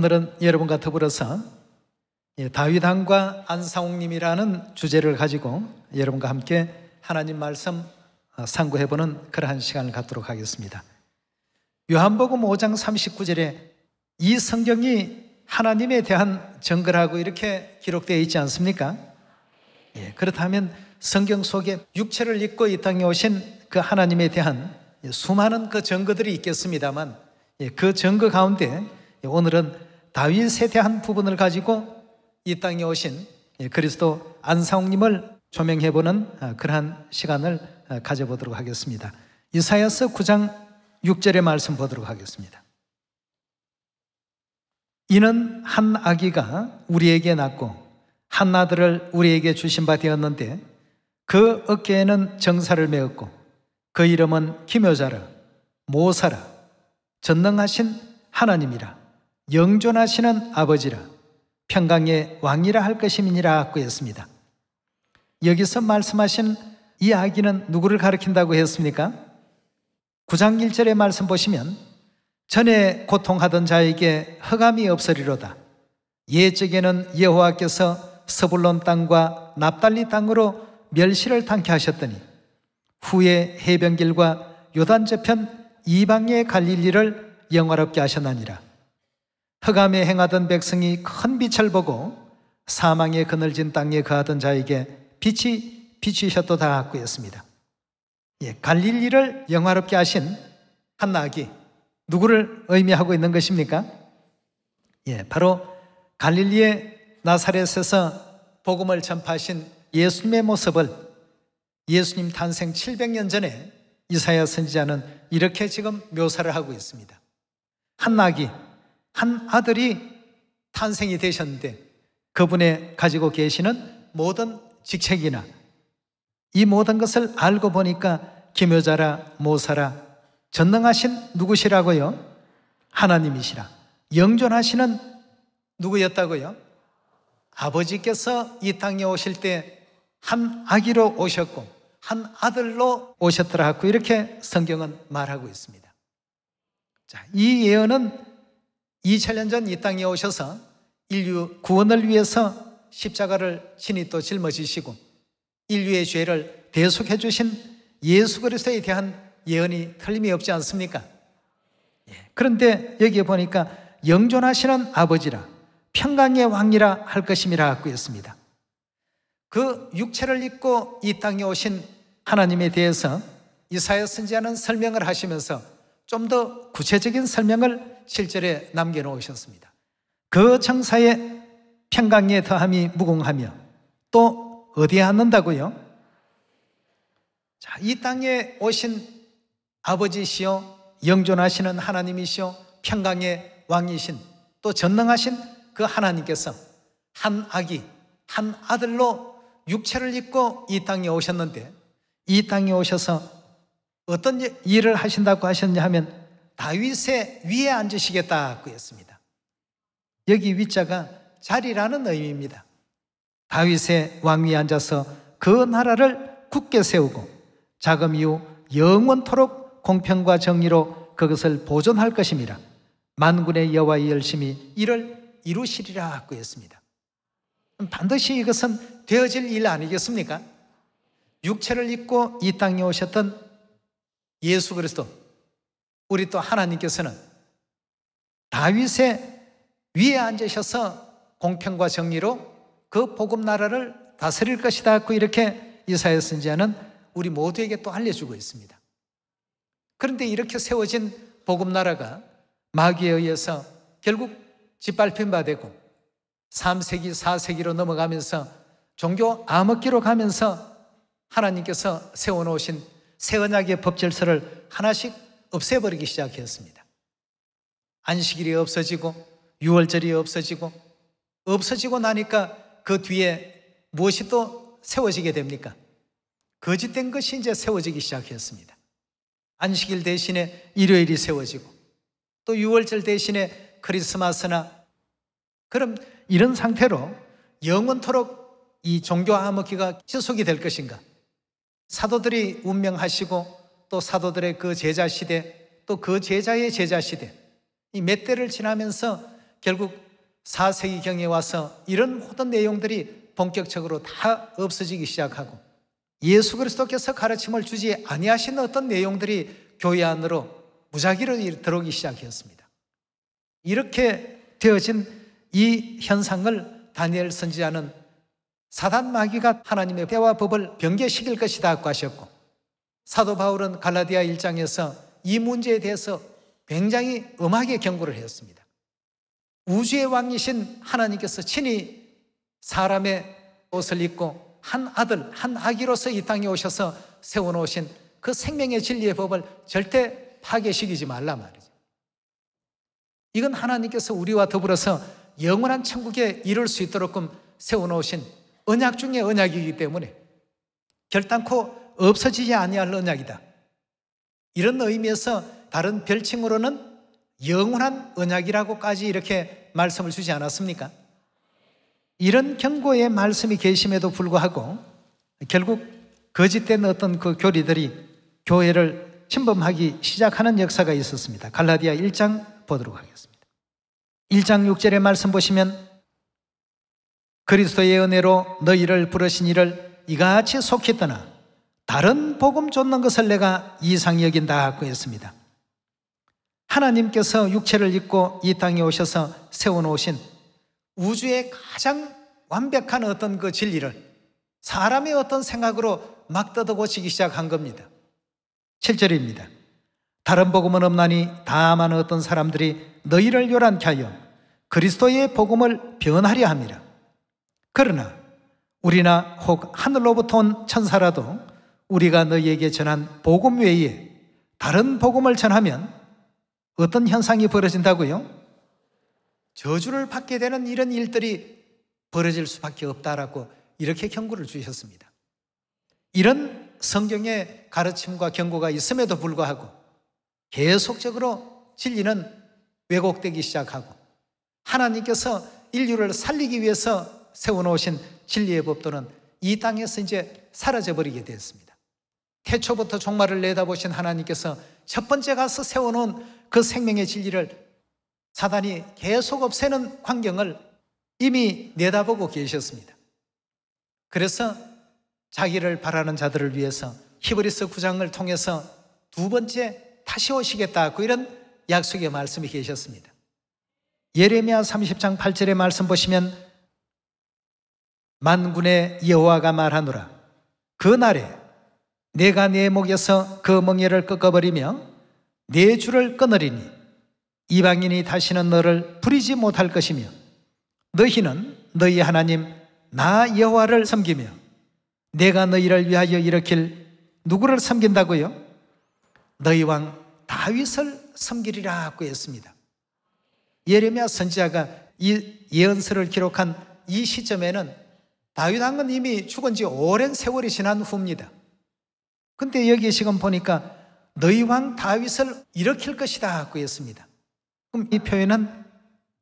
오늘은 여러분과 더불어서 예, 다윗왕과 안상욱님이라는 주제를 가지고 여러분과 함께 하나님 말씀 어, 상고해보는 그러한 시간을 갖도록 하겠습니다. 요한복음 5장 39절에 이 성경이 하나님에 대한 정글하고 이렇게 기록되어 있지 않습니까? 예, 그렇다면 성경 속에 육체를 입고 이 땅에 오신 그 하나님에 대한 예, 수많은 그 증거들이 있겠습니다만 예, 그 증거 가운데 오늘은 다윗에 대한 부분을 가지고 이 땅에 오신 예, 그리스도 안상욱님을 조명해보는 아, 그러한 시간을 아, 가져보도록 하겠습니다. 이사야서 9장 6절의 말씀 보도록 하겠습니다. 이는 한 아기가 우리에게 낳고 한 아들을 우리에게 주신 바 되었는데 그 어깨에는 정사를 메었고 그 이름은 기묘자라 모사라 전능하신 하나님이라 영존하시는 아버지라 평강의 왕이라 할 것임이니라 구했습니다. 여기서 말씀하신 이 아기는 누구를 가리킨다고 했습니까? 9장 1절의 말씀 보시면 전에 고통하던 자에게 허감이 없으리로다. 예적에는 예호와께서 서불론 땅과 납달리 땅으로 멸시를 당케 하셨더니 후에 해변길과 요단 저편 이방의 갈릴리를 영화롭게 하셨나니라. 흑암에 행하던 백성이 큰 빛을 보고 사망의 그늘진 땅에 거하던 자에게 빛이 비치셨도다 구였습니다. 예, 갈릴리를 영화롭게 하신 한 낙이 누구를 의미하고 있는 것입니까? 예, 바로 갈릴리의 나사렛에서 복음을 전파하신 예수님의 모습을 예수님 탄생 700년 전에 이사야 선지자는 이렇게 지금 묘사를 하고 있습니다. 한 낙이 한 아들이 탄생이 되셨는데 그분의 가지고 계시는 모든 직책이나 이 모든 것을 알고 보니까 김효자라 모사라 전능하신 누구시라고요? 하나님이시라. 영존하시는 누구였다고요? 아버지께서 이 땅에 오실 때 한 아기로 오셨고 한 아들로 오셨더라 고 이렇게 성경은 말하고 있습니다. 자, 이 예언은 2000년 전 이 땅에 오셔서 인류 구원을 위해서 십자가를 신히또 짊어지시고 인류의 죄를 대속해 주신 예수 그리스도에 대한 예언이 틀림이 없지 않습니까? 예, 그런데 여기에 보니까 영존하시는 아버지라 평강의 왕이라 할 것임이라고 하있습니다그 육체를 입고 이 땅에 오신 하나님에 대해서 이사야 선지자는 설명을 하시면서 좀 더 구체적인 설명을 7절에 남겨놓으셨습니다. 그 청사에 평강에 더함이 무궁하며 또 어디에 앉는다고요? 자, 이 땅에 오신 아버지시여 영존하시는 하나님이시여 평강의 왕이신 또 전능하신 그 하나님께서 한 아기 한 아들로 육체를 입고 이 땅에 오셨는데 이 땅에 오셔서 어떤 일을 하신다고 하셨냐 하면 다윗의 위에 앉으시겠다고 했습니다. 여기 위자가 자리라는 의미입니다. 다윗의 왕위에 앉아서 그 나라를 굳게 세우고 자금 이후 영원토록 공평과 정의로 그것을 보존할 것입니다. 만군의 여와의 열심히 이를 이루시리라고 했습니다. 반드시 이것은 되어질 일 아니겠습니까? 육체를 입고 이 땅에 오셨던 예수 그리스도 우리 또 하나님께서는 다윗의 위에 앉으셔서 공평과 정의로 그 복음 나라를 다스릴 것이다 고 이렇게 이사야 선지자는 우리 모두에게 또 알려주고 있습니다. 그런데 이렇게 세워진 복음 나라가 마귀에 의해서 결국 짓밟힌 바 되고 3세기, 4세기로 넘어가면서 종교 암흑기로 가면서 하나님께서 세워놓으신 새 언약의 법질서를 하나씩 없애버리기 시작했습니다. 안식일이 없어지고 6월절이 없어지고 없어지고 나니까 그 뒤에 무엇이 또 세워지게 됩니까? 거짓된 것이 이제 세워지기 시작했습니다. 안식일 대신에 일요일이 세워지고 또 6월절 대신에 크리스마스나 그럼 이런 상태로 영원토록 이 종교 암흑기가 지속이 될 것인가? 사도들이 운명하시고 또 사도들의 그 제자 시대, 또 그 제자의 제자 시대, 이 몇 대를 지나면서 결국 4세기경에 와서 이런 모든 내용들이 본격적으로 다 없어지기 시작하고 예수 그리스도께서 가르침을 주지 아니하신 어떤 내용들이 교회 안으로 무작위로 들어오기 시작했습니다. 이렇게 되어진 이 현상을 다니엘 선지자는 사단 마귀가 하나님의 때와 법을 변개시킬 것이다 하고 하셨고 사도 바울은 갈라디아 1장에서 이 문제에 대해서 굉장히 음하게 경고를 했습니다. 우주의 왕이신 하나님께서 친히 사람의 옷을 입고 한 아들, 한 아기로서 이 땅에 오셔서 세워놓으신 그 생명의 진리의 법을 절대 파괴시키지 말라 말이죠. 이건 하나님께서 우리와 더불어서 영원한 천국에 이룰 수 있도록 세워놓으신 언약 중의 언약이기 때문에 결단코 없어지지 아니할 언약이다. 이런 의미에서 다른 별칭으로는 영원한 언약이라고까지 이렇게 말씀을 주지 않았습니까? 이런 경고의 말씀이 계심에도 불구하고 결국 거짓된 어떤 그 교리들이 교회를 침범하기 시작하는 역사가 있었습니다. 갈라디아 1장 보도록 하겠습니다. 1장 6절의 말씀 보시면 그리스도의 은혜로 너희를 부르신 이를 이같이 속히 떠나 다른 복음 쫓는 것을 내가 이상히 여긴다 하고 했습니다. 하나님께서 육체를 입고 이 땅에 오셔서 세워놓으신 우주의 가장 완벽한 어떤 그 진리를 사람의 어떤 생각으로 막 뜯어고치기 시작한 겁니다. 7절입니다. 다른 복음은 없나니 다만 어떤 사람들이 너희를 요란케 하여 그리스도의 복음을 변하려 합니다. 그러나 우리나 혹 하늘로부터 온 천사라도 우리가 너희에게 전한 복음 외에 다른 복음을 전하면 어떤 현상이 벌어진다고요? 저주를 받게 되는 이런 일들이 벌어질 수밖에 없다라고 이렇게 경고를 주셨습니다. 이런 성경의 가르침과 경고가 있음에도 불구하고 계속적으로 진리는 왜곡되기 시작하고 하나님께서 인류를 살리기 위해서 세워놓으신 진리의 법도는 이 땅에서 이제 사라져버리게 되었습니다. 태초부터 종말을 내다보신 하나님께서 첫 번째 가서 세워놓은 그 생명의 진리를 사단이 계속 없애는 환경을 이미 내다보고 계셨습니다. 그래서 자기를 바라는 자들을 위해서 히브리스구장을 통해서 두 번째 다시 오시겠다고 그 이런 약속의 말씀이 계셨습니다. 예레미야 30장 8절의 말씀 보시면 만군의 여호와가 말하노라 그 날에 내가 내 목에서 그 멍에를 꺾어버리며 내 줄을 끊으리니 이방인이 다시는 너를 부리지 못할 것이며 너희는 너희 하나님 나 여호와를 섬기며 내가 너희를 위하여 일으킬 누구를 섬긴다고요? 너희 왕 다윗을 섬기리라 하고 했습니다 예레미야 선지자가 이 예언서를 기록한 이 시점에는 다윗 왕은 이미 죽은 지 오랜 세월이 지난 후입니다. 근데 여기에 지금 보니까 너희 왕 다윗을 일으킬 것이다 구했습니다. 그럼 이 표현은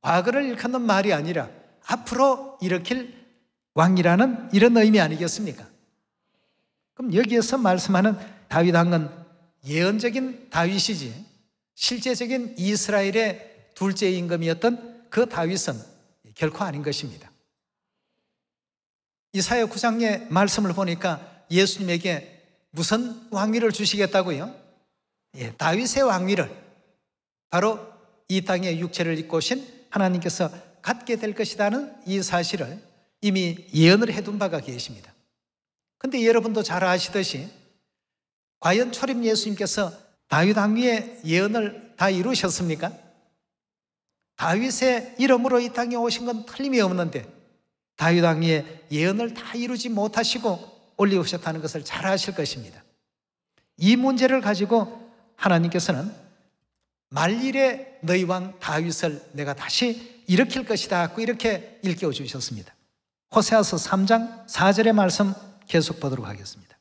과거를 일컫는 말이 아니라 앞으로 일으킬 왕이라는 이런 의미 아니겠습니까? 그럼 여기에서 말씀하는 다윗 왕은 예언적인 다윗이지 실제적인 이스라엘의 둘째 임금이었던 그 다윗은 결코 아닌 것입니다. 이사야 9장의 말씀을 보니까 예수님에게 무슨 왕위를 주시겠다고요? 예, 다윗의 왕위를 바로 이 땅에 육체를 입고 오신 하나님께서 갖게 될 것이라는 이 사실을 이미 예언을 해둔 바가 계십니다. 근데 여러분도 잘 아시듯이 과연 초림 예수님께서 다윗 왕위의 예언을 다 이루셨습니까? 다윗의 이름으로 이 땅에 오신 건 틀림이 없는데 다윗 왕위의 예언을 다 이루지 못하시고 올리우셨다는 것을 잘 아실 것입니다. 이 문제를 가지고 하나님께서는 말일에 너희 왕 다윗을 내가 다시 일으킬 것이다 하고 이렇게 일깨워 주셨습니다. 호세아서 3장 4절의 말씀 계속 보도록 하겠습니다.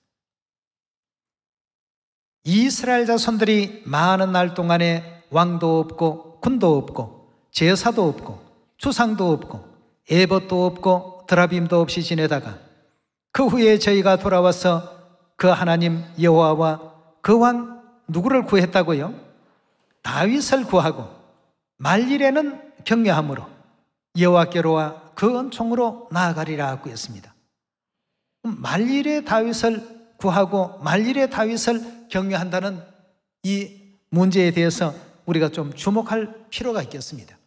이스라엘 자손들이 많은 날 동안에 왕도 없고 군도 없고 제사도 없고 추상도 없고 에봇도 없고 드라빔도 없이 지내다가 그 후에 저희가 돌아와서 그 하나님 여호와와 그 왕 누구를 구했다고요? 다윗을 구하고 말일에는 격려함으로 여호와께로와 그 은총으로 나아가리라 하고 했습니다 말일에 다윗을 구하고 말일에 다윗을 격려한다는이 문제에 대해서 우리가 좀 주목할 필요가 있겠습니다.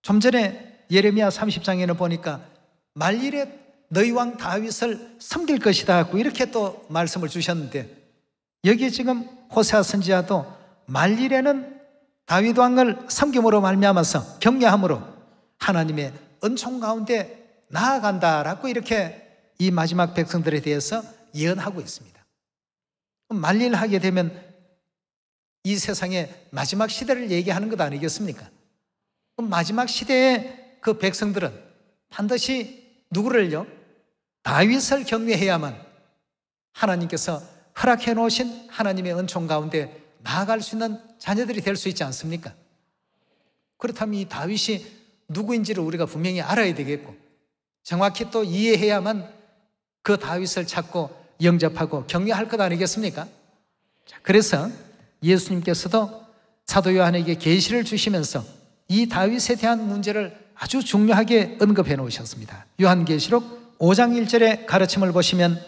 좀 전에 예레미야 30장에는 보니까 말일에 너희 왕 다윗을 섬길 것이다 하고 이렇게 또 말씀을 주셨는데 여기에 지금 호세아 선지자도 말일에는 다윗 왕을 섬김으로 말미암아서 경려함으로 하나님의 은총 가운데 나아간다라고 이렇게 이 마지막 백성들에 대해서 예언하고 있습니다. 말일하게 되면 이 세상의 마지막 시대를 얘기하는 것 아니겠습니까? 마지막 시대에그 백성들은 반드시 누구를요? 다윗을 경외해야만 하나님께서 허락해 놓으신 하나님의 은총 가운데 나아갈 수 있는 자녀들이 될 수 있지 않습니까? 그렇다면 이 다윗이 누구인지를 우리가 분명히 알아야 되겠고 정확히 또 이해해야만 그 다윗을 찾고 영접하고 경외할 것 아니겠습니까? 자, 그래서 예수님께서도 사도 요한에게 계시를 주시면서 이 다윗에 대한 문제를 아주 중요하게 언급해 놓으셨습니다. 요한계시록 5장 1절의 가르침을 보시면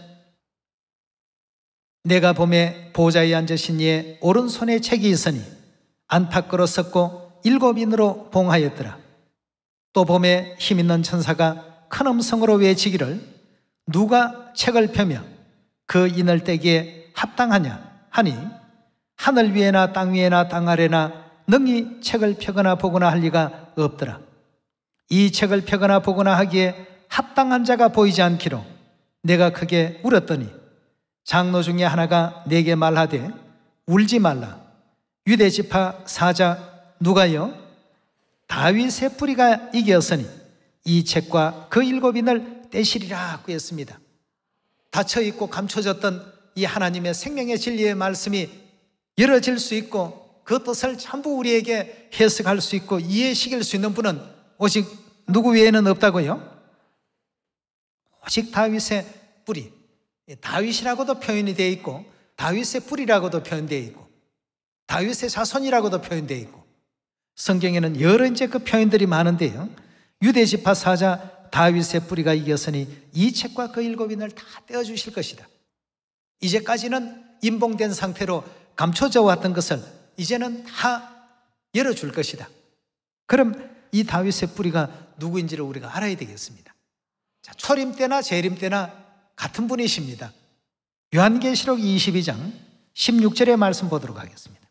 내가 봄에 보좌에 앉으신 이의 오른손에 책이 있으니 안팎으로 썼고 일곱인으로 봉하였더라. 또 봄에 힘 있는 천사가 큰 음성으로 외치기를 누가 책을 펴며 그 인을 떼기에 합당하냐 하니 하늘 위에나 땅 위에나 땅 아래나 능히 책을 펴거나 보거나 할 리가 없더라. 이 책을 펴거나 보거나 하기에 합당한 자가 보이지 않기로 내가 크게 울었더니 장로 중에 하나가 내게 말하되 울지 말라 유대 지파 사자 누가요 다윗의 뿌리가 이겼으니 이 책과 그 일곱 인을 떼시리라 하고 했습니다 닫혀 있고 감춰졌던 이 하나님의 생명의 진리의 말씀이 열어질 수 있고 그 뜻을 전부 우리에게 해석할 수 있고 이해시킬 수 있는 분은 오직 누구 외에는 없다고요? 오직 다윗의 뿌리. 예, 다윗이라고도 표현이 되어 있고, 다윗의 뿌리라고도 표현되어 있고, 다윗의 자손이라고도 표현되어 있고, 성경에는 여러 이제 그 표현들이 많은데요. 유대지파 사자 다윗의 뿌리가 이겼으니 이 책과 그 일곱인을 다 떼어주실 것이다. 이제까지는 임봉된 상태로 감춰져 왔던 것을 이제는 다 열어줄 것이다. 그럼 이 다윗의 뿌리가 누구인지를 우리가 알아야 되겠습니다. 자, 초림 때나 재림 때나 같은 분이십니다. 요한계시록 22장 16절의 말씀 보도록 하겠습니다.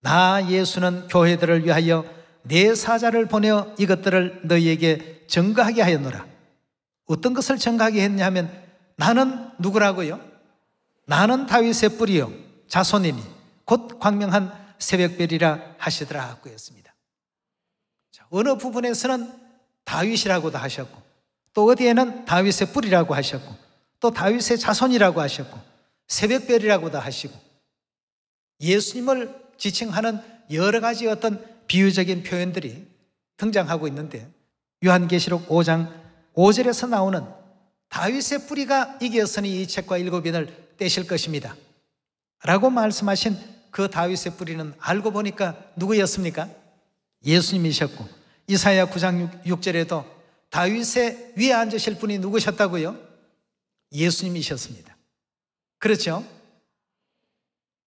나 예수는 교회들을 위하여 내 사자를 보내어 이것들을 너희에게 증거하게 하였노라. 어떤 것을 증거하게 했냐면 나는 누구라고요? 나는 다윗의 뿌리요 자손이니 곧 광명한 새벽별이라 하시더라 하였습니다. 어느 부분에서는 다윗이라고도 하셨고 또 어디에는 다윗의 뿌리라고 하셨고 또 다윗의 자손이라고 하셨고 새벽별이라고도 하시고 예수님을 지칭하는 여러 가지 어떤 비유적인 표현들이 등장하고 있는데 요한계시록 5장 5절에서 나오는 다윗의 뿌리가 이겨서니이 책과 일곱인을 떼실 것입니다. 라고 말씀하신 그 다윗의 뿌리는 알고 보니까 누구였습니까? 예수님이셨고 이사야 9장 6, 6절에도 다윗의 위에 앉으실 분이 누구셨다고요? 예수님이셨습니다. 그렇죠?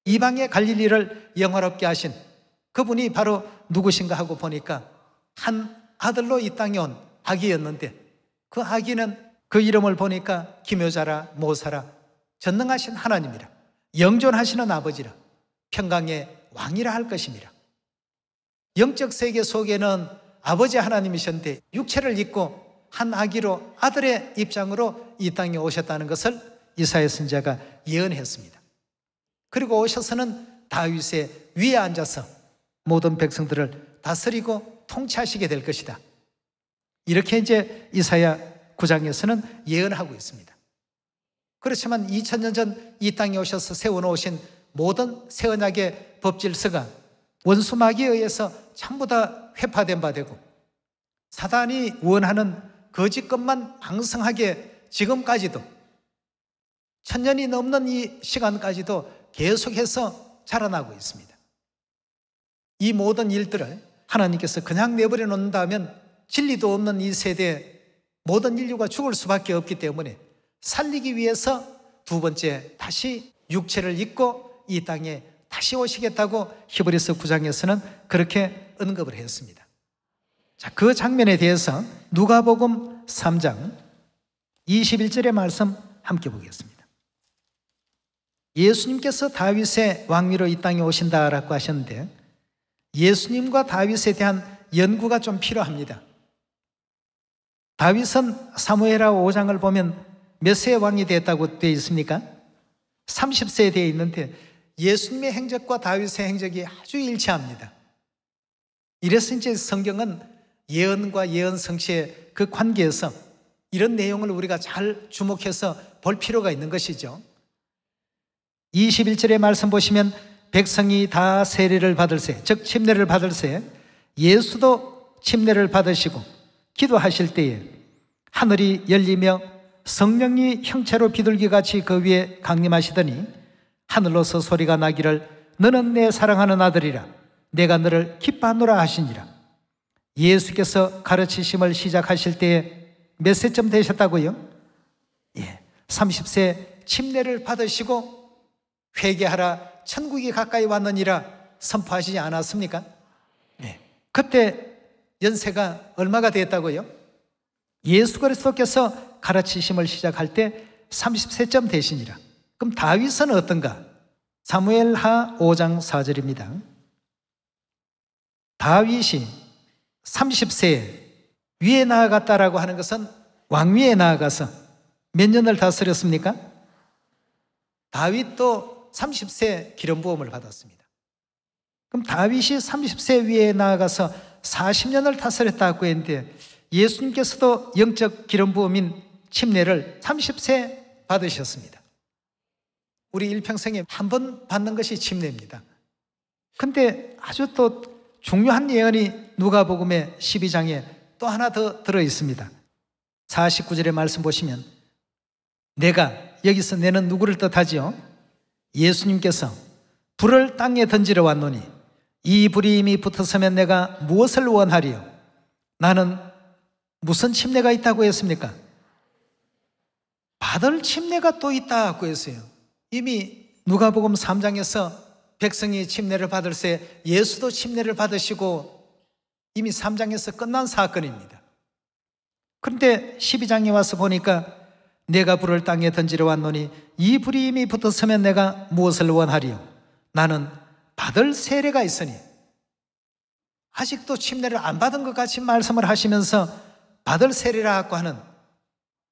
이방의 갈릴리를 영화롭게 하신 그분이 바로 누구신가 하고 보니까 한 아들로 이 땅에 온 아기였는데 그 아기는 그 이름을 보니까 기묘자라 모사라 전능하신 하나님이라 영존하시는 아버지라 평강의 왕이라 할 것입니다. 영적 세계 속에는 아버지 하나님이셨는데 육체를 입고 한 아기로 아들의 입장으로 이 땅에 오셨다는 것을 이사야 선자가 예언했습니다. 그리고 오셔서는 다윗의 위에 앉아서 모든 백성들을 다스리고 통치하시게 될 것이다. 이렇게 이제 이사야 9장에서는 예언하고 있습니다. 그렇지만 2000년 전 이 땅에 오셔서 세워놓으신 모든 세언약의 법질서가 원수막에 의해서 전부 다 회파된 바 되고 사단이 원하는 거짓 것만 방성하게 지금까지도 천년이 넘는 이 시간까지도 계속해서 자라나고 있습니다. 이 모든 일들을 하나님께서 그냥 내버려 놓는다면 진리도 없는 이 세대에 모든 인류가 죽을 수밖에 없기 때문에 살리기 위해서 두 번째 다시 육체를 잊고이 땅에 다시 오시겠다고 히브리서 9장에서는 그렇게 언급을 했습니다. 자, 그 장면에 대해서 누가복음 3장 21절의 말씀 함께 보겠습니다. 예수님께서 다윗의 왕위로 이 땅에 오신다라고 하셨는데 예수님과 다윗에 대한 연구가 좀 필요합니다. 다윗은 사무엘하 5장을 보면 몇 세의 왕이 되었다고 되어 있습니까? 30세에 되어 있는데 예수님의 행적과 다윗의 행적이 아주 일치합니다. 이래서 이제 성경은 예언과 예언 성취의 그 관계에서 이런 내용을 우리가 잘 주목해서 볼 필요가 있는 것이죠. 21절의 말씀 보시면 백성이 다 세례를 받을세, 즉 침례를 받을세, 예수도 침례를 받으시고 기도하실 때에 하늘이 열리며 성령이 형체로 비둘기 같이 그 위에 강림하시더니 하늘로서 소리가 나기를 너는 내 사랑하는 아들이라 내가 너를 기뻐하노라 하시니라. 예수께서 가르치심을 시작하실 때에 몇 세쯤 되셨다고요? 예. 30세 침례를 받으시고 회개하라 천국이 가까이 왔느니라 선포하시지 않았습니까? 예. 그때 연세가 얼마가 되었다고요? 예수 그리스도께서 가르치심을 시작할 때 30세쯤 되시니라. 그럼 다윗은 어떤가? 사무엘하 5장 4절입니다. 다윗이 30세에 위에 나아갔다라고 하는 것은 왕위에 나아가서 몇 년을 다스렸습니까? 다윗도 30세 기름 부음을 받았습니다. 그럼 다윗이 30세 위에 나아가서 40년을 다스렸다고 했는데 예수님께서도 영적 기름 부음인 침례를 30세 받으셨습니다. 우리 일평생에 한 번 받는 것이 침례입니다. 근데 아주 또 중요한 예언이 누가복음의 12장에 또 하나 더 들어 있습니다. 49절의 말씀 보시면 내가 여기서 내는 누구를 뜻하지요? 예수님께서 불을 땅에 던지러 왔노니 이 불이 이미 붙었으면 내가 무엇을 원하리요? 나는 무슨 침례가 있다고 했습니까? 받을 침례가 또 있다고 했어요. 이미 누가복음 3장에서 백성이 침례를 받을 때 예수도 침례를 받으시고 이미 3장에서 끝난 사건입니다. 그런데 12장에 와서 보니까 내가 불을 땅에 던지러 왔노니 이 불이 이미 붙었으면 내가 무엇을 원하리요? 나는 받을 세례가 있으니 아직도 침례를 안 받은 것 같이 말씀을 하시면서 받을 세례라고 하는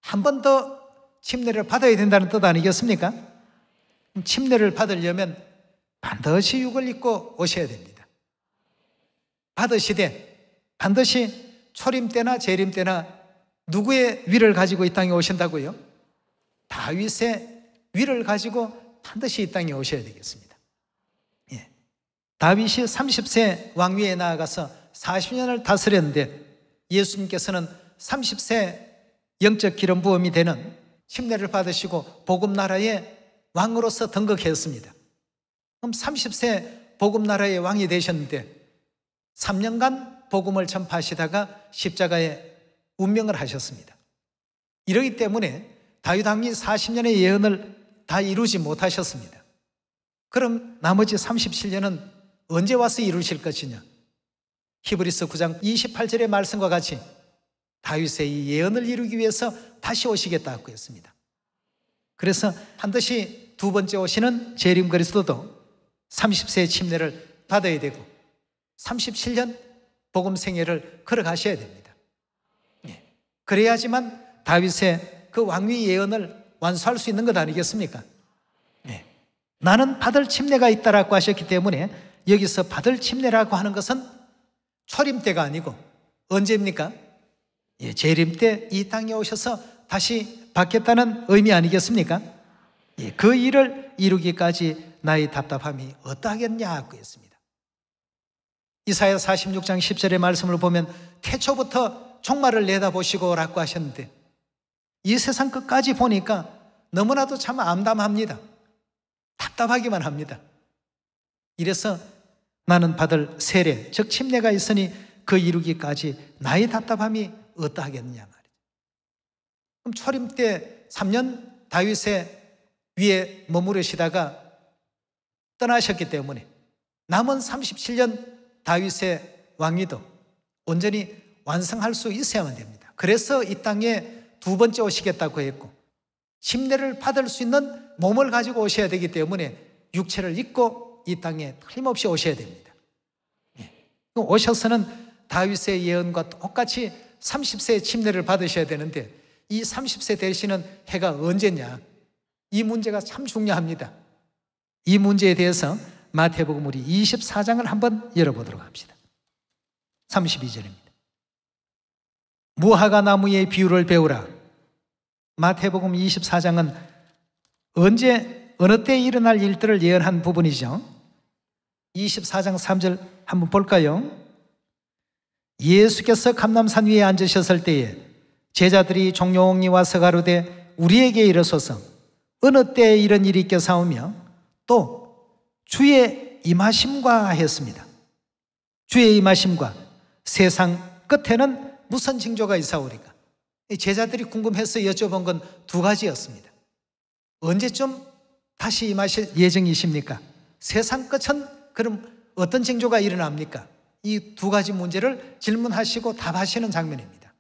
한 번 더 침례를 받아야 된다는 뜻 아니겠습니까? 침례를 받으려면 반드시 육을 입고 오셔야 됩니다. 받으시되 반드시 초림 때나 재림 때나 누구의 위를 가지고 이 땅에 오신다고요? 다윗의 위를 가지고 반드시 이 땅에 오셔야 되겠습니다. 예. 다윗이 30세 왕위에 나아가서 40년을 다스렸는데 예수님께서는 30세 영적 기름 부음이 되는 침례를 받으시고 복음 나라에 왕으로서 등극했습니다. 그럼 30세 복음나라의 왕이 되셨는데 3년간 복음을 전파하시다가 십자가에 운명을 하셨습니다. 이러기 때문에 다윗 왕이 40년의 예언을 다 이루지 못하셨습니다. 그럼 나머지 37년은 언제 와서 이루실 것이냐? 히브리스 9장 28절의 말씀과 같이 다윗의 예언을 이루기 위해서 다시 오시겠다고 했습니다. 그래서 반드시 두 번째 오시는 재림 그리스도도 30세의 침례를 받아야 되고 37년 복음 생애를 걸어가셔야 됩니다. 예. 그래야지만 다윗의 그 왕위 예언을 완수할 수 있는 것 아니겠습니까? 예. 나는 받을 침례가 있다라고 하셨기 때문에 여기서 받을 침례라고 하는 것은 초림 때가 아니고 언제입니까? 예, 재림 때 이 땅에 오셔서 다시 받겠다는 의미 아니겠습니까? 예, 그 일을 이루기까지 나의 답답함이 어떠하겠냐 고했습니다 이사야 46장 10절의 말씀을 보면 태초부터 종말을 내다보시고라고 하셨는데 이 세상 끝까지 보니까 너무나도 참 암담합니다. 답답하기만 합니다. 이래서 나는 받을 세례, 즉 침례가 있으니 그 이루기까지 나의 답답함이 어떠하겠느냐 말이죠. 그럼 초림 때 3년 다윗의 위에 머무르시다가 떠나셨기 때문에 남은 37년 다윗의 왕위도 온전히 완성할 수 있어야만 됩니다. 그래서 이 땅에 두 번째 오시겠다고 했고 침례를 받을 수 있는 몸을 가지고 오셔야 되기 때문에 육체를 잊고이 땅에 틀림없이 오셔야 됩니다. 예. 오셔서는 다윗의 예언과 똑같이 30세의 침례를 받으셔야 되는데 이 30세 되시는 해가 언제냐? 이 문제가 참 중요합니다. 이 문제에 대해서 마태복음 우리 24장을 한번 열어보도록 합시다. 32절입니다. 무화과 나무의 비유를 배우라. 마태복음 24장은 언제 어느 때 일어날 일들을 예언한 부분이죠. 24장 3절 한번 볼까요? 예수께서 감남산 위에 앉으셨을 때에 제자들이 종용이 와서 가로되 우리에게 일어서서 어느 때에 이런 일이 있게 사오며 또 주의 임하심과 했습니다. 주의 임하심과 세상 끝에는 무슨 징조가 있사오리까? 제자들이 궁금해서 여쭤본 건 두 가지였습니다. 언제쯤 다시 임하실 예정이십니까? 세상 끝은 그럼 어떤 징조가 일어납니까? 이 두 가지 문제를 질문하시고 답하시는 장면입니다.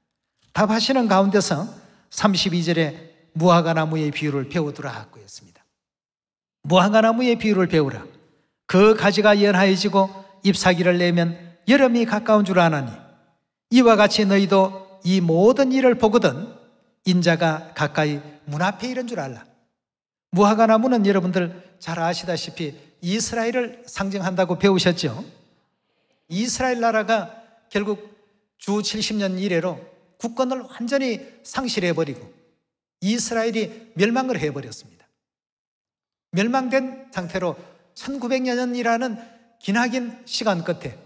답하시는 가운데서 32절에 무화과나무의 비유를 배우더라 고였습니다. 무화과나무의 비유를 배우라. 그 가지가 연하여지고 잎사귀를 내면 여름이 가까운 줄 아나니 이와 같이 너희도 이 모든 일을 보거든 인자가 가까이 문 앞에 이른 줄 알라. 무화과나무는 여러분들 잘 아시다시피 이스라엘을 상징한다고 배우셨죠? 이스라엘 나라가 결국 주 70년 이래로 국권을 완전히 상실해버리고 이스라엘이 멸망을 해버렸습니다. 멸망된 상태로 1900년이라는 기나긴 시간 끝에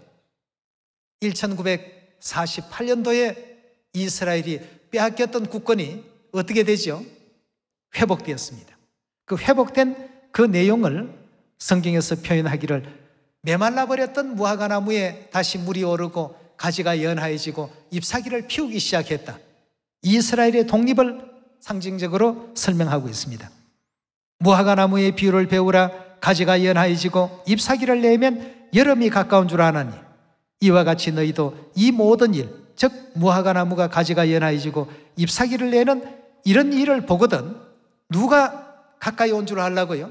1948년도에 이스라엘이 빼앗겼던 국권이 어떻게 되죠? 회복되었습니다. 그 회복된 그 내용을 성경에서 표현하기를 메말라 버렸던 무화과 나무에 다시 물이 오르고 가지가 연하여지고 잎사귀를 피우기 시작했다. 이스라엘의 독립을 상징적으로 설명하고 있습니다. 무화과 나무의 비유를 배우라 가지가 연하여지고 잎사귀를 내면 여름이 가까운 줄 아나니 이와 같이 너희도 이 모든 일, 즉 무화과 나무가 가지가 연하여지고 잎사귀를 내는 이런 일을 보거든 누가 가까이 온 줄 알라고요?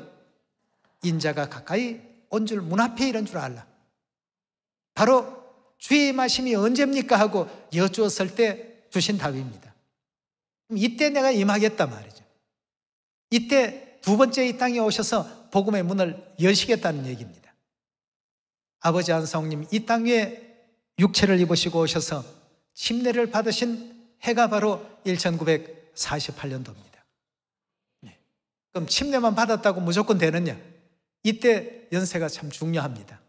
인자가 가까이 온 줄 문 앞에 이런 줄 알라. 바로 주의 마심이 언제입니까 하고 여쭈었을 때 주신 답입니다. 이때 내가 임하겠단 말이죠. 이때 두 번째 이 땅에 오셔서 복음의 문을 여시겠다는 얘기입니다. 아버지 안 성님 이 땅 위에 육체를 입으시고 오셔서 침례를 받으신 해가 바로 1948년도입니다. 그럼 침례만 받았다고 무조건 되느냐? 이때 연세가 참 중요합니다.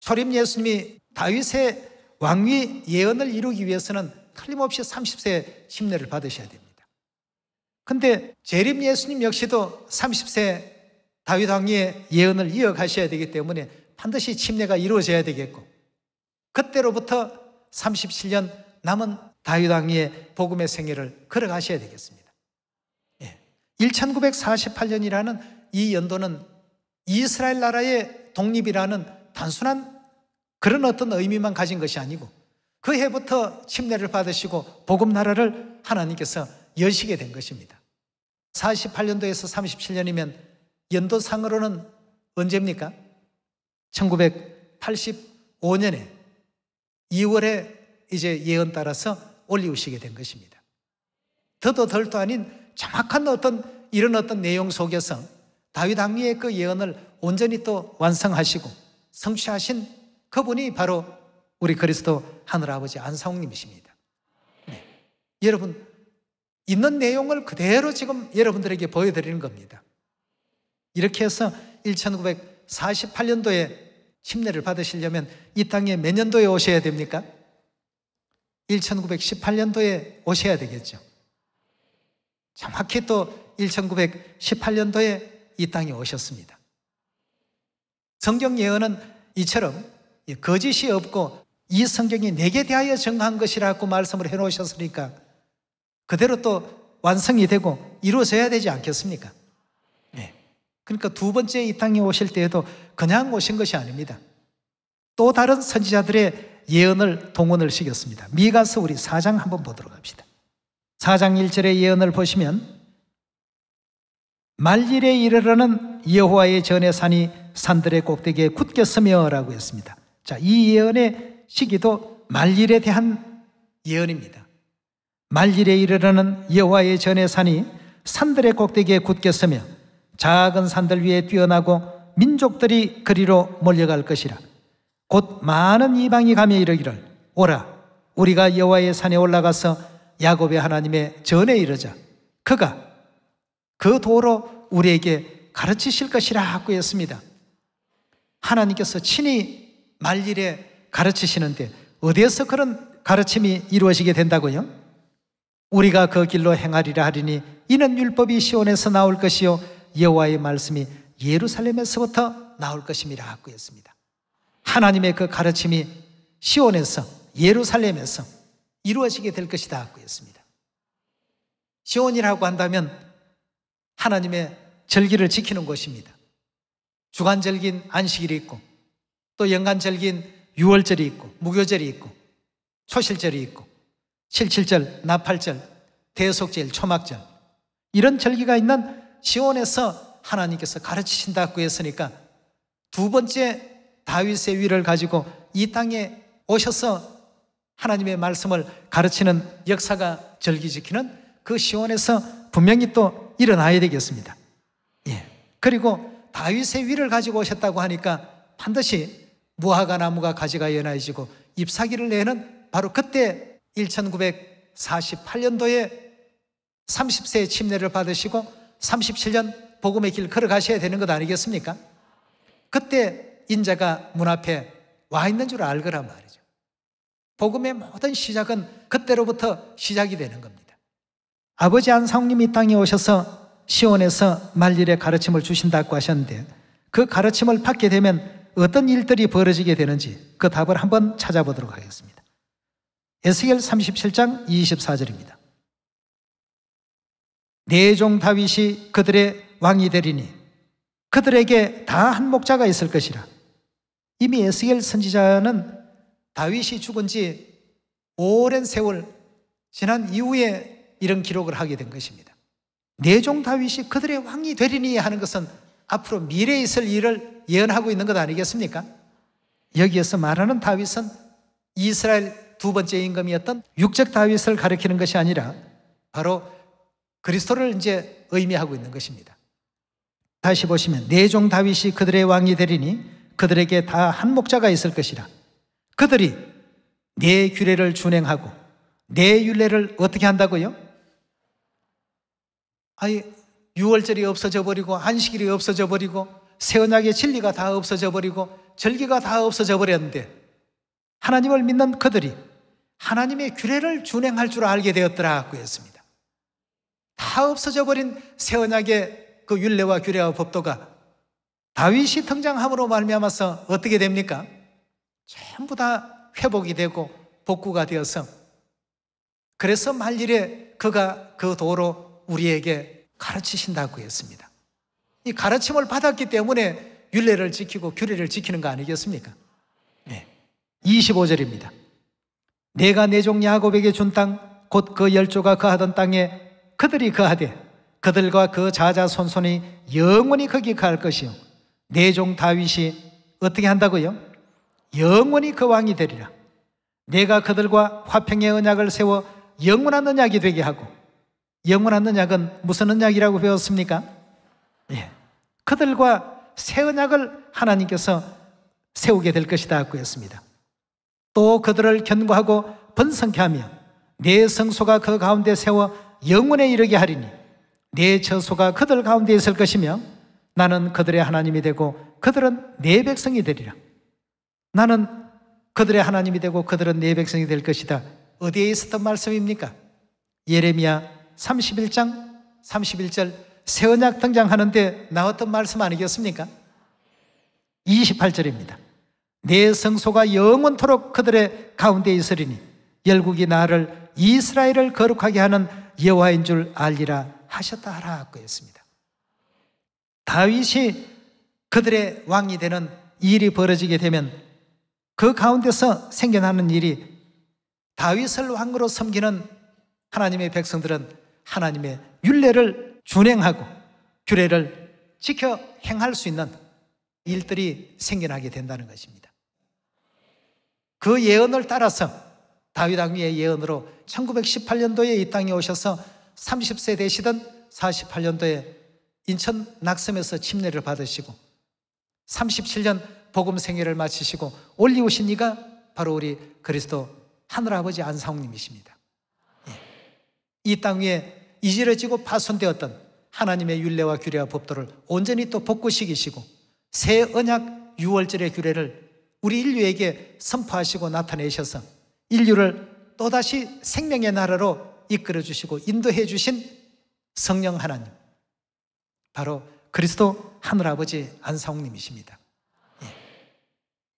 초림 예수님이 다윗의 왕위 예언을 이루기 위해서는 틀림없이 30세 침례를 받으셔야 됩니다. 근데 재림 예수님 역시도 30세 다윗 왕의 예언을 이어가셔야 되기 때문에 반드시 침례가 이루어져야 되겠고 그때로부터 37년 남은 다윗 왕의 복음의 생애를 걸어가셔야 되겠습니다. 예. 1948년이라는 이 연도는 이스라엘 나라의 독립이라는 단순한 그런 어떤 의미만 가진 것이 아니고 그 해부터 침례를 받으시고 복음 나라를 하나님께서 여시게 된 것입니다. 48년도에서 37년이면 연도상으로는 언제입니까? 1985년에 2월에 이제 예언 따라서 올리우시게 된 것입니다. 더도 덜도 아닌 정확한 어떤 이런 어떤 내용 속에서 다윗 왕리의 그 예언을 온전히 또 완성하시고 성취하신 그분이 바로 우리 그리스도 하늘 아버지 안상욱님이십니다. 네. 여러분 있는 내용을 그대로 지금 여러분들에게 보여드리는 겁니다. 이렇게 해서 1948년도에 침례를 받으시려면 이 땅에 몇 년도에 오셔야 됩니까? 1918년도에 오셔야 되겠죠. 정확히 또 1918년도에 이 땅에 오셨습니다. 성경 예언은 이처럼 거짓이 없고 이 성경이 내게 대하여 정한 것이라고 말씀을 해 놓으셨으니까 그대로 또 완성이 되고 이루어져야 되지 않겠습니까? 네. 그러니까 두 번째 이 땅에 오실 때에도 그냥 오신 것이 아닙니다. 또 다른 선지자들의 예언을 동원을 시켰습니다. 미가서 우리 4장 한번 보도록 합시다. 4장 1절의 예언을 보시면 말일에 이르러는 여호와의 전의 산이 산들의 꼭대기에 굳게 서며라고 했습니다. 자, 이 예언의 시기도 말일에 대한 예언입니다. 말일에 이르러는 여호와의 전의 산이 산들의 꼭대기에 굳게 서며 작은 산들 위에 뛰어나고 민족들이 그리로 몰려갈 것이라. 곧 많은 이방이 가며 이르기를 오라 우리가 여호와의 산에 올라가서 야곱의 하나님의 전에 이르자 그가 그 도로 우리에게 가르치실 것이라 하고 했습니다. 하나님께서 친히 말일에 가르치시는데 어디에서 그런 가르침이 이루어지게 된다고요? 우리가 그 길로 행하리라 하리니 이는 율법이 시온에서 나올 것이요 여호와의 말씀이 예루살렘에서부터 나올 것임이라 구했습니다. 하나님의 그 가르침이 시온에서 예루살렘에서 이루어지게 될 것이다 구했습니다. 시온이라고 한다면 하나님의 절기를 지키는 곳입니다. 주간절기인 안식일이 있고 또 연간절기인 유월절이 있고 무교절이 있고 초실절이 있고 칠칠절, 나팔절, 대속절, 초막절 이런 절기가 있는 시원에서 하나님께서 가르치신다고 했으니까 두 번째 다윗의 위를 가지고 이 땅에 오셔서 하나님의 말씀을 가르치는 역사가 절기 지키는 그시원에서 분명히 또 일어나야 되겠습니다. 예. 그리고 다윗의 위를 가지고 오셨다고 하니까 반드시 무화과 나무가 가지가 연하여지고 잎사귀를 내는 바로 그때 1948년도에 30세의 침례를 받으시고 37년 복음의 길 걸어가셔야 되는 것 아니겠습니까? 그때 인자가 문 앞에 와 있는 줄 알거란 말이죠. 복음의 모든 시작은 그때로부터 시작이 되는 겁니다. 아버지 안상님이 땅에 오셔서 시원에서 말일의 가르침을 주신다고 하셨는데 그 가르침을 받게 되면 어떤 일들이 벌어지게 되는지 그 답을 한번 찾아보도록 하겠습니다. 에스겔 37장 24절입니다. 내종 네 다윗이 그들의 왕이 되리니 그들에게 다 한 목자가 있을 것이라. 이미 에스겔 선지자는 다윗이 죽은 지 오랜 세월 지난 이후에 이런 기록을 하게 된 것입니다. 내종 네 다윗이 그들의 왕이 되리니 하는 것은 앞으로 미래에 있을 일을 예언하고 있는 것 아니겠습니까? 여기에서 말하는 다윗은 이스라엘 두 번째 임금이었던 육적 다윗을 가리키는 것이 아니라 바로 그리스도를 이제 의미하고 있는 것입니다. 다시 보시면 네 종 다윗이 그들의 왕이 되리니 그들에게 다 한 목자가 있을 것이라. 그들이 내 네 규례를 준행하고 내 네 윤례를 어떻게 한다고요? 아니 6월절이 없어져 버리고 안식일이 없어져 버리고 새 언약의 진리가 다 없어져 버리고 절기가 다 없어져 버렸는데 하나님을 믿는 그들이 하나님의 규례를 준행할 줄 알게 되었더라고 했습니다. 다 없어져 버린 새 언약의 그 율례와 규례와 법도가 다윗이 등장함으로 말미암아서 어떻게 됩니까? 전부 다 회복이 되고 복구가 되어서 그래서 말일에 그가 그 도로 우리에게 가르치신다고 했습니다. 이 가르침을 받았기 때문에 윤례를 지키고 규례를 지키는 거 아니겠습니까? 네. 25절입니다. 내가 내 종 야곱에게 준 땅 곧 그 열조가 그하던 땅에 그들이 그하되 그들과 그 자자손손이 영원히 거기 갈 것이요 내 종 다윗이 어떻게 한다고요? 영원히 그 왕이 되리라. 내가 그들과 화평의 언약을 세워 영원한 언약이 되게 하고 영원한 언약은 무슨 언약이라고 배웠습니까? 예. 그들과 새 언약을 하나님께서 세우게 될 것이다 구했습니다. 또 그들을 견고하고 번성케 하며 내 성소가 그 가운데 세워 영원에 이르게 하리니 내 저소가 그들 가운데 있을 것이며 나는 그들의 하나님이 되고 그들은 내 백성이 되리라. 나는 그들의 하나님이 되고 그들은 내 백성이 될 것이다. 어디에 있었던 말씀입니까? 예레미야 31장 31절 새 언약 등장하는데 나왔던 말씀 아니겠습니까? 28절입니다. 내 성소가 영원토록 그들의 가운데 있으리니 열국이 나를 이스라엘을 거룩하게 하는 여호와인 줄 알리라 하셨다 하라고 했습니다. 다윗이 그들의 왕이 되는 일이 벌어지게 되면 그 가운데서 생겨나는 일이 다윗을 왕으로 섬기는 하나님의 백성들은 하나님의 윤례를 준행하고 규례를 지켜 행할 수 있는 일들이 생겨나게 된다는 것입니다. 그 예언을 따라서 다윗 왕의 예언으로 1918년도에 이 땅에 오셔서 30세 되시던 48년도에 인천 낙섬에서 침례를 받으시고 37년 복음 생애를 마치시고 올리오신 이가 바로 우리 그리스도 하늘아버지 안상욱님이십니다. 예. 이땅 위에 이지러지고 파손되었던 하나님의 윤례와 규례와 법도를 온전히 또 복구시키시고 새 언약 6월절의 규례를 우리 인류에게 선포하시고 나타내셔서 인류를 또다시 생명의 나라로 이끌어 주시고 인도해 주신 성령 하나님. 바로 그리스도 하늘아버지 안사홍님이십니다. 예.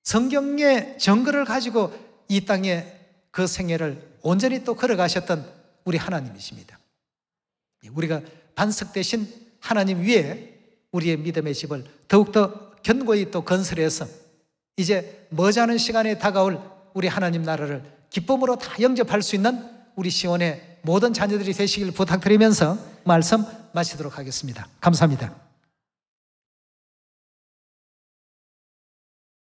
성경의 정글을 가지고 이 땅에 그 생애를 온전히 또 걸어가셨던 우리 하나님이십니다. 예, 우리가 반석 대신 하나님 위에 우리의 믿음의 집을 더욱더 견고히 또 건설해서 이제 머지않은 시간에 다가올 우리 하나님 나라를 기쁨으로 다 영접할 수 있는 우리 시원의 모든 자녀들이 되시길 부탁드리면서 말씀 마치도록 하겠습니다. 감사합니다.